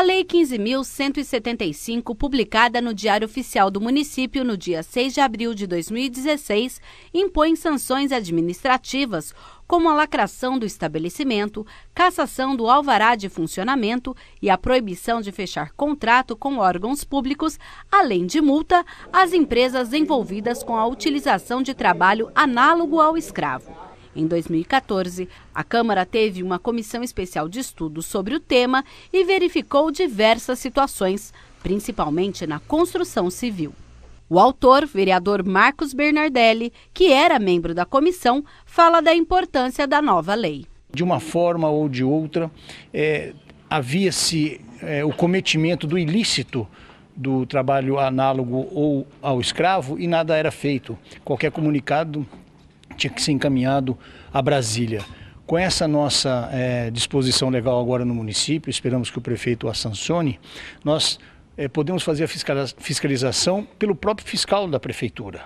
A Lei 15.175, publicada no Diário Oficial do Município no dia 6 de abril de 2016, impõe sanções administrativas, como a lacração do estabelecimento, cassação do alvará de funcionamento e a proibição de fechar contrato com órgãos públicos, além de multa, às empresas envolvidas com a utilização de trabalho análogo ao escravo. Em 2014, a Câmara teve uma comissão especial de estudo sobre o tema e verificou diversas situações, principalmente na construção civil. O autor, vereador Marcos Bernardelli, que era membro da comissão, fala da importância da nova lei. De uma forma ou de outra, é, havia-se é, o cometimento do ilícito do trabalho análogo ou ao escravo e nada era feito. Qualquer comunicado tinha que ser encaminhado a Brasília. Com essa nossa é, disposição legal agora no município, esperamos que o prefeito a sancione, nós é, podemos fazer a fiscalização pelo próprio fiscal da prefeitura.